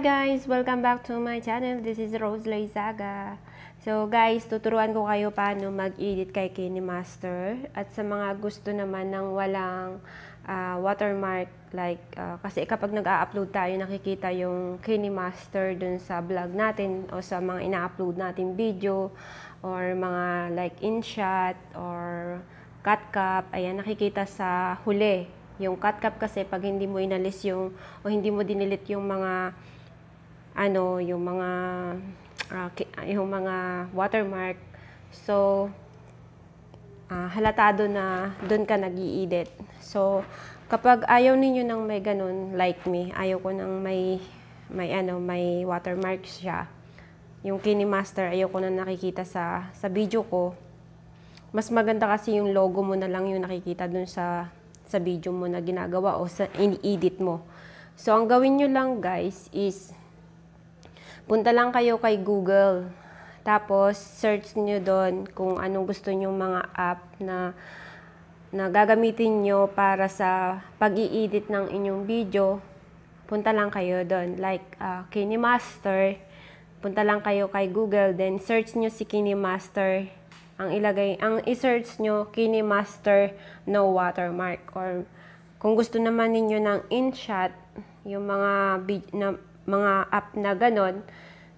guys! Welcome back to my channel. This is Rose Loizaga. So guys, tuturuan ko kayo paano mag-edit kay KineMaster. At sa mga gusto naman ng walang uh, watermark, like, uh, kasi kapag nag-upload tayo, nakikita yung KineMaster Master dun sa vlog natin o sa mga ina-upload natin video or mga like InShot or CutCap. Ayan, nakikita sa huli yung CutCap kasi pag hindi mo inalis yung o hindi mo dinilit yung mga ano, yung mga uh, yung mga watermark. So, uh, ah, halatado na doon ka nag-i-edit. So, kapag ayaw niyo nang may ganun, like me, ayaw ko nang may, may ano, may watermark siya. Yung Kini Master, ayaw ko na nakikita sa, sa video ko. Mas maganda kasi yung logo mo na lang yung nakikita doon sa, sa video mo na ginagawa o sa in-edit mo. So, ang gawin nyo lang guys is punta lang kayo kay Google. Tapos, search nyo doon kung anong gusto nyong mga app na, na gagamitin nyo para sa pag edit ng inyong video. Punta lang kayo doon. Like, uh, KineMaster. Punta lang kayo kay Google. Then, search nyo si KineMaster. Ang ilagay, ang i-search nyo, KineMaster no watermark. Or, kung gusto naman ninyo ng InShot, yung mga na, mga app na ganon.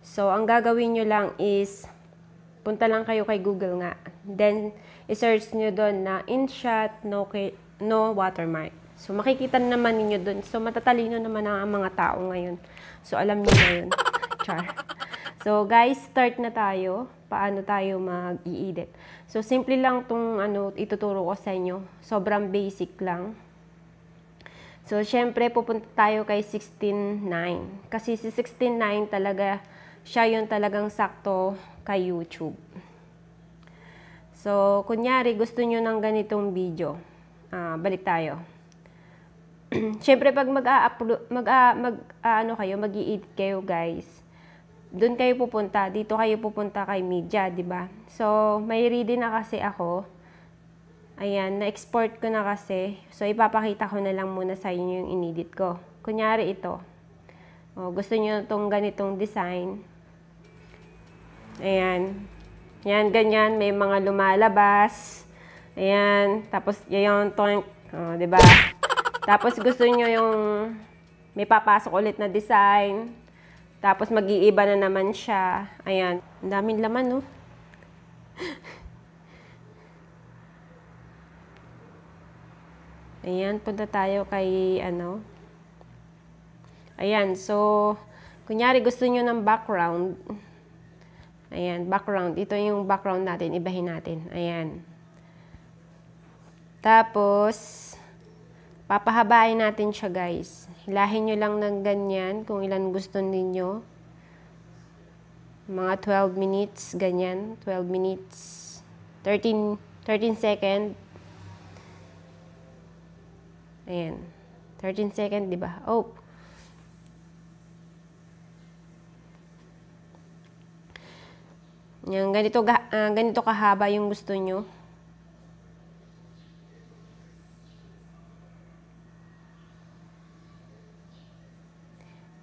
So, ang gagawin nyo lang is, punta lang kayo kay Google nga. Then, isearch nyo doon na InShot, no, no watermark. So, makikita naman ninyo doon. So, matatalino naman ang mga tao ngayon. So, alam niyo na yun. Char. So, guys, start na tayo. Paano tayo mag-i-edit. So, simple lang itong ano, ituturo ko sa inyo. Sobrang basic lang. So, syempre, pupunta tayo kay 16.9. Kasi si 16.9 talaga, siya yung talagang sakto kay YouTube. So, kunyari, gusto nyo ng ganitong video. Uh, balik tayo. syempre, pag mag a mag, -a mag -a ano kayo, mag edit kayo, guys, doon kayo pupunta. Dito kayo pupunta kay media, di ba? So, may ready na kasi ako. Ayan, na-export ko na kasi. So, ipapakita ko na lang muna sa inyo yung inedit ko. Kunyari ito. O, oh, gusto nyo itong ganitong design. Ayan. Ayan, ganyan. May mga lumalabas. Ayan. Tapos, yung toink. O, oh, diba? Tapos, gusto nyo yung may papasok ulit na design. Tapos, mag-iiba na naman siya. Ayan. Ang daming laman, no? Ayan, punta tayo kay ano. Ayan, so, kunyari gusto nyo ng background. Ayan, background. Ito yung background natin. Ibahin natin. Ayan. Tapos, papahabain natin siya guys. Hilahin nyo lang ng ganyan kung ilan gusto ninyo. Mga 12 minutes, ganyan. 12 minutes. 13, 13 seconds. Ayan. 13 second, di ba? Oh. Yan, ganito, uh, ganito kahaba yung gusto nyo.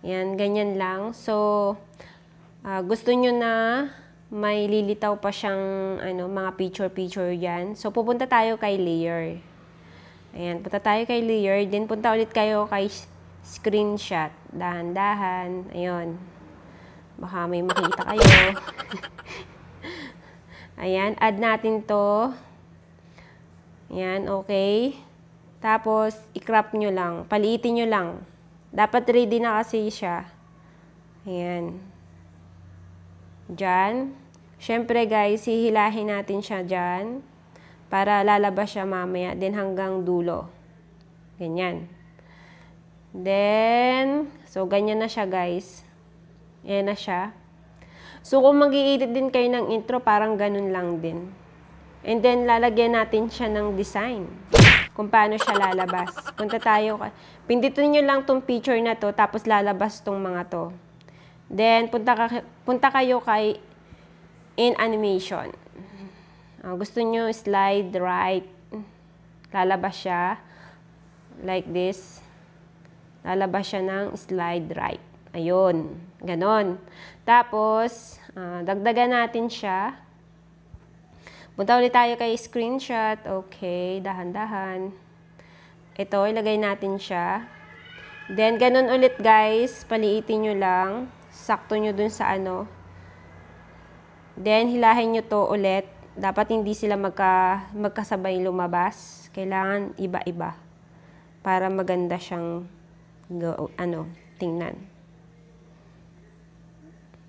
Yan, ganyan lang. So, uh, gusto nyo na may lilitaw pa siyang ano, mga picture-picture yan. So, pupunta tayo kay layer. Ayan, punta tayo kay layer. Then, punta ulit kayo kay screenshot. Dahan-dahan. Ayun. Baka may makita kayo. Ayan, add natin to. Ayan, okay. Tapos, i-crop nyo lang. Paliitin nyo lang. Dapat ready na kasi siya. Ayan. Diyan. Siyempre, guys, hihilahin natin siya Diyan para lalabas siya mamaya din hanggang dulo. Ganyan. Then, so ganyan na siya guys. Ayan na siya. So kung mag edit din kayo ng intro, parang ganun lang din. And then, lalagyan natin siya ng design. Kung paano siya lalabas. Punta tayo. Pindito niyo lang tong picture na to, tapos lalabas tong mga to. Then, punta, ka, punta kayo kay in animation. Uh, gusto nyo slide right. Lalabas siya. Like this. Lalabas siya ng slide right. Ayun. Ganon. Tapos, uh, dagdagan natin siya. Punta ulit tayo kay screenshot. Okay. Dahan-dahan. Ito, ilagay natin siya. Then, ganun ulit guys. Paliitin nyo lang. Sakto nyo dun sa ano. Then, hilahin nyo to ulit dapat hindi sila magka, magkasabay lumabas. Kailangan iba-iba para maganda siyang go, ano, tingnan.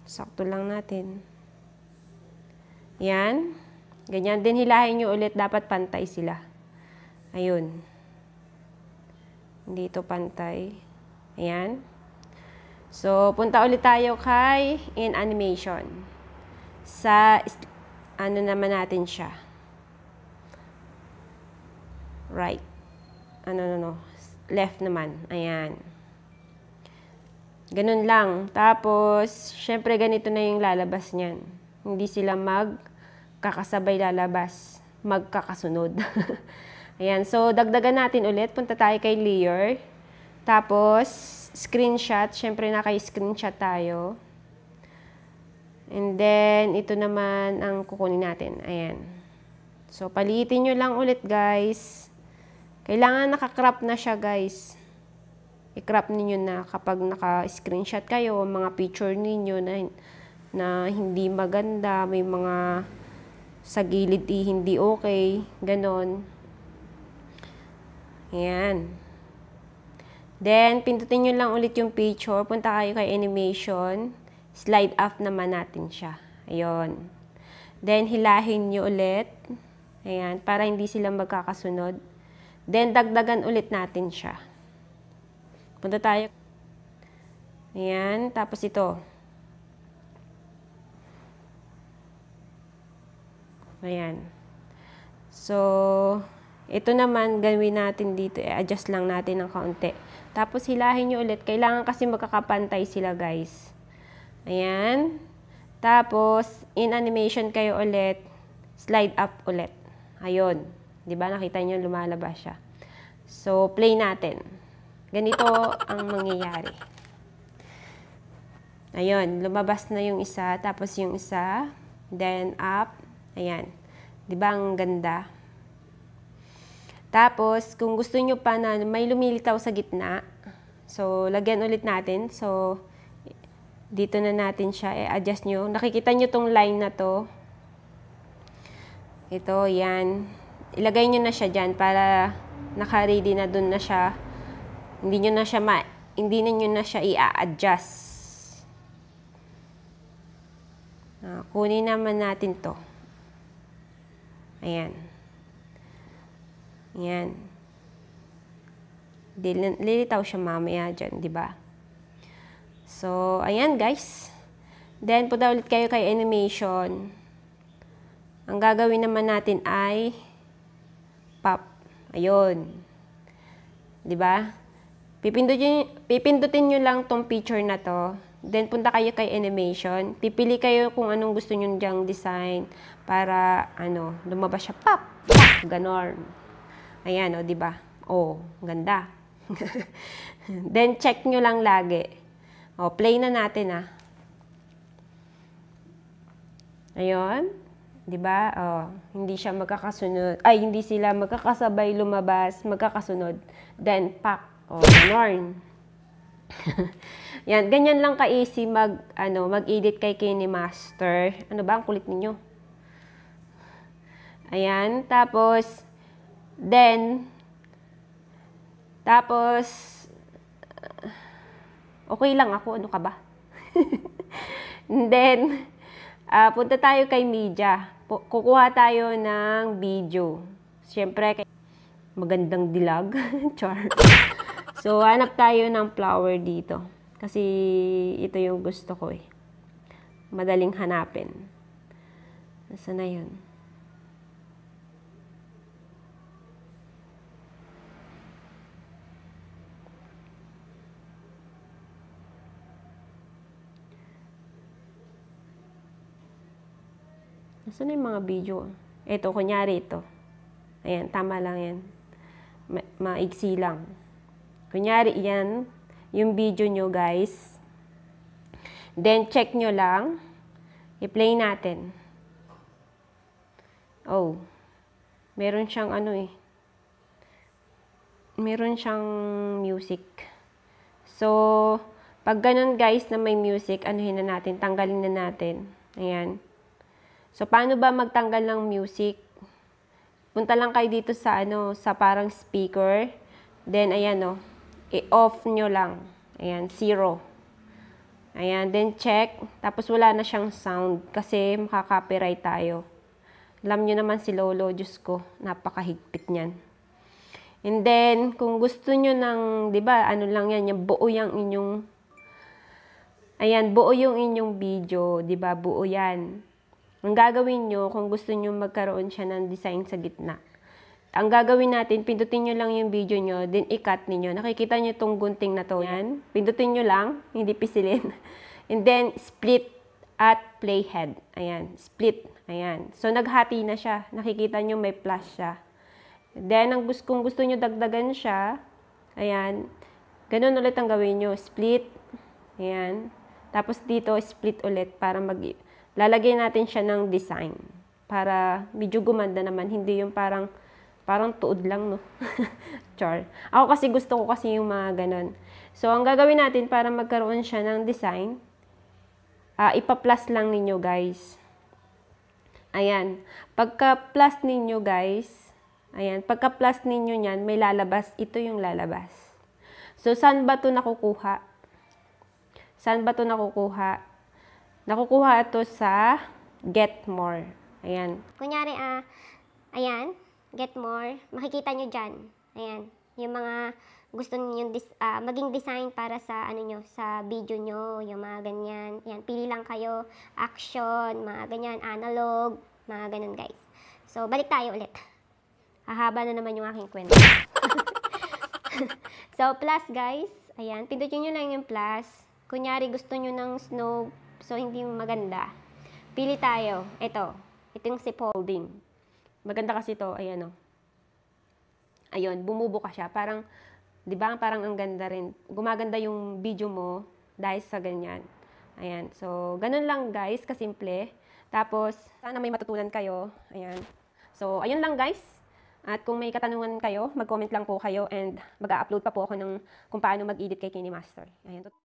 Sakto lang natin. Yan. Ganyan din hilahin nyo ulit. Dapat pantay sila. Ayun. Dito pantay. Ayan. So, punta ulit tayo kay in animation. Sa ano naman natin siya. Right. Ano, no, no. Left naman. Ayan. Ganun lang. Tapos, syempre ganito na yung lalabas niyan. Hindi sila mag kakasabay lalabas. Magkakasunod. Ayan. So, dagdagan natin ulit. Punta tayo kay layer. Tapos, screenshot. Syempre, naka-screenshot tayo. And then, ito naman ang kukunin natin. Ayan. So, paliitin nyo lang ulit, guys. Kailangan nakakrap na siya, guys. I-crop ninyo na kapag naka-screenshot kayo, mga picture ninyo na, na hindi maganda, may mga sa gilid hindi okay, ganon. Ayan. Then, pindutin nyo lang ulit yung picture. Punta kayo kay animation slide up naman natin siya. Ayun. Then, hilahin nyo ulit. Ayan, para hindi sila magkakasunod. Then, dagdagan ulit natin siya. Punta tayo. Ayan, tapos ito. Ayan. So, ito naman, gawin natin dito. I-adjust lang natin ng kaunti. Tapos, hilahin nyo ulit. Kailangan kasi magkakapantay sila, guys. Ayan. Tapos, in animation kayo ulit. Slide up ulit. Ayun. Di ba nakita nyo lumalabas siya. So, play natin. Ganito ang mangyayari. Ayun. Lumabas na yung isa. Tapos yung isa. Then, up. Ayan. Di ba ang ganda? Tapos, kung gusto nyo pa na may lumilitaw sa gitna, so, lagyan ulit natin. So, dito na natin siya i-adjust nyo. Nakikita nyo tong line na to. Ito, yan. Ilagay nyo na siya dyan para naka-ready na dun na siya. Hindi nyo na siya ma hindi na nyo na siya i-adjust. Uh, ah, kunin naman natin to. Ayan. Ayan. Lilitaw siya mamaya dyan, di ba? So, ayan guys. Then, punta ulit kayo kay animation. Ang gagawin naman natin ay pop. Ayun. di ba? Diba? Pipindutin, pipindutin nyo lang tong picture na to. Then, punta kayo kay animation. Pipili kayo kung anong gusto nyo dyang design para, ano, lumabas siya. Pop! Pop! Ganon. Ayan, o, oh, diba? oh, ganda. Then, check nyo lang lagi. O, play na natin ah. Ayun. 'Di ba? Oh, hindi siya magkakasunod. Ay, hindi sila magkakasabay lumabas, magkakasunod. Then pack o norn. Yan, ganyan lang ka-easy mag ano, mag-edit kay Kini Master. Ano ba ang kulit ninyo? Ayan, tapos then tapos uh, okay lang ako, ano ka ba? And then, uh, punta tayo kay media. P kukuha tayo ng video. Siyempre, magandang dilag. Char. So, hanap tayo ng flower dito. Kasi, ito yung gusto ko eh. Madaling hanapin. Nasaan na yun? Nasaan na yung mga video? Ito, kunyari ito. Ayan, tama lang yan. Ma maigsi lang. Kunyari yan, yung video nyo guys. Then, check nyo lang. I-play natin. Oh. Meron siyang ano eh. Meron siyang music. So, pag ganun guys na may music, anuhin na natin, tanggalin na natin. Ayan. So, paano ba magtanggal ng music? Punta lang kayo dito sa, ano, sa parang speaker. Then, ayan, no. Oh. I-off nyo lang. Ayan, zero. Ayan, then check. Tapos, wala na siyang sound kasi makaka-copyright tayo. Alam nyo naman si Lolo, Diyos ko, napakahigpit niyan. And then, kung gusto nyo ng, di ba, ano lang yan, yung buo yung inyong, ayan, buo yung inyong video, di ba, buo yan. Ang gagawin nyo, kung gusto nyo magkaroon siya ng design sa gitna. Ang gagawin natin, pindutin nyo lang yung video nyo, then i-cut ninyo. Nakikita nyo itong gunting na to. Yan. Pindutin nyo lang, hindi pisilin. And then, split at playhead. Ayan, split. Ayan. So, naghati na siya. Nakikita nyo may plus siya. Then, ang gusto, kung gusto nyo dagdagan siya, ayan, ganun ulit ang gawin nyo. Split. Ayan. Tapos dito, split ulit para mag- lalagyan natin siya ng design para medyo gumanda naman. Hindi yung parang, parang tuod lang, no? Char. Ako kasi gusto ko kasi yung mga ganon. So, ang gagawin natin para magkaroon siya ng design, uh, ah, ipa-plus lang ninyo, guys. Ayan. Pagka-plus ninyo, guys, ayan, pagka-plus ninyo niyan, may lalabas. Ito yung lalabas. So, saan ba ito nakukuha? Saan ba ito nakukuha? Nakukuha ito sa get more. Ayan. Kunyari, ah, ayan, get more. Makikita nyo dyan. Ayan. Yung mga gusto niyo yung dis- uh, maging design para sa ano nyo, sa video nyo, yung mga ganyan. Ayan, pili lang kayo. Action, mga ganyan, analog, mga ganun guys. So, balik tayo ulit. Hahaba na naman yung aking kwento. so, plus guys, ayan, pindutin nyo lang yung plus. Kunyari, gusto nyo ng snow So, hindi maganda. Pili tayo. Ito. Ito yung sip Maganda kasi ito. Ayan o. Ayun, bumubuka siya. Parang, di ba? Parang ang ganda rin. Gumaganda yung video mo dahil sa ganyan. Ayan. So, ganun lang guys. Kasimple. Tapos, sana may matutunan kayo. Ayan. So, ayun lang guys. At kung may katanungan kayo, mag-comment lang po kayo and mag-upload pa po ako ng kung paano mag-edit kay Kinemaster. Master. Ayan.